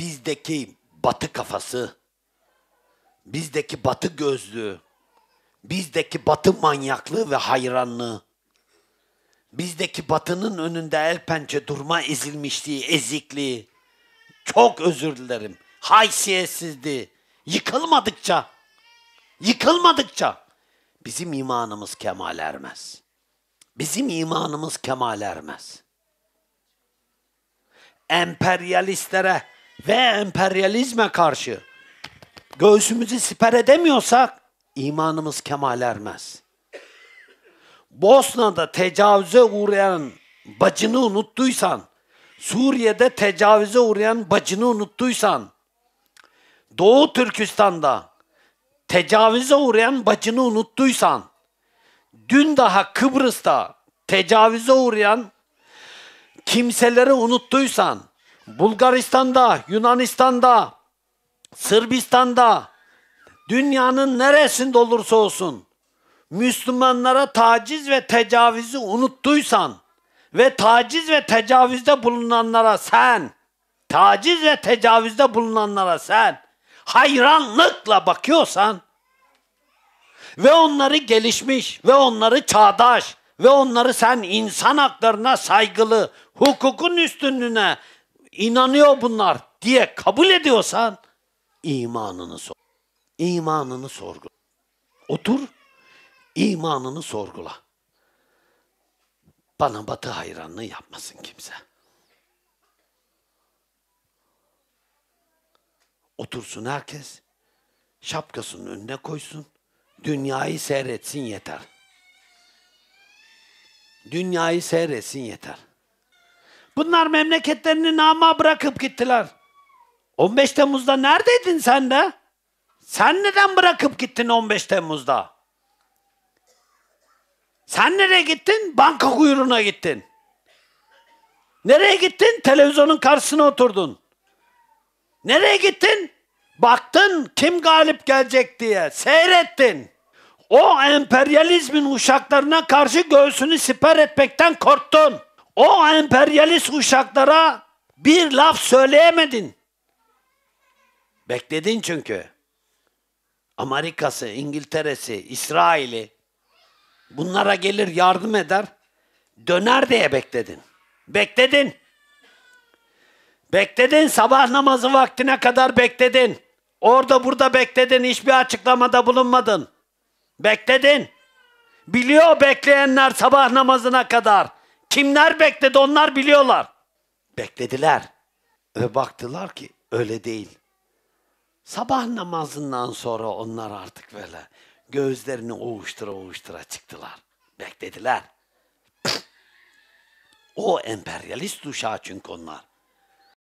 bizdeki batı kafası, bizdeki batı gözlü, bizdeki batı manyaklığı ve hayranlığı, bizdeki batının önünde el pençe durma ezilmişliği, ezikliği, çok özür dilerim, haysiyetsizliği, yıkılmadıkça, yıkılmadıkça bizim imanımız kemal ermez. Bizim imanımız kemal ermez. Emperyalistlere, ve emperyalizme karşı göğsümüzü siper edemiyorsak imanımız kemal ermez. Bosna'da tecavüze uğrayan bacını unuttuysan, Suriye'de tecavüze uğrayan bacını unuttuysan, Doğu Türkistan'da tecavüze uğrayan bacını unuttuysan, dün daha Kıbrıs'ta tecavüze uğrayan kimseleri unuttuysan, Bulgaristan'da, Yunanistan'da, Sırbistan'da, dünyanın neresinde olursa olsun Müslümanlara taciz ve tecavüzü unuttuysan ve taciz ve tecavüzde bulunanlara sen, taciz ve tecavüzde bulunanlara sen hayranlıkla bakıyorsan ve onları gelişmiş ve onları çağdaş ve onları sen insan haklarına saygılı, hukukun üstünlüğüne inanıyor bunlar diye kabul ediyorsan imanını sor. İmanını sorgula. Otur, imanını sorgula. Bana batı hayranlığı yapmasın kimse. Otursun herkes, şapkasının önüne koysun, dünyayı seyretsin yeter. Dünyayı seyretsin yeter. Bunlar memleketlerini nama bırakıp gittiler. 15 Temmuz'da neredeydin sen de? Sen neden bırakıp gittin 15 Temmuz'da? Sen nereye gittin? Banka kuyruğuna gittin. Nereye gittin? Televizyonun karşısına oturdun. Nereye gittin? Baktın kim galip gelecek diye. Seyrettin. O emperyalizmin uşaklarına karşı göğsünü siper etmekten korktun. O emperyalist uşaklara bir laf söyleyemedin. Bekledin çünkü. Amerika'sı, İngiltere'si, İsrail'i bunlara gelir yardım eder. Döner diye bekledin. Bekledin. Bekledin sabah namazı vaktine kadar bekledin. Orada burada bekledin. Hiçbir açıklamada bulunmadın. Bekledin. Biliyor bekleyenler sabah namazına kadar. Kimler bekledi onlar biliyorlar. Beklediler. Ve baktılar ki öyle değil. Sabah namazından sonra onlar artık böyle gözlerini oğuştura oğuştura çıktılar. Beklediler. o emperyalist uşağı çünkü onlar.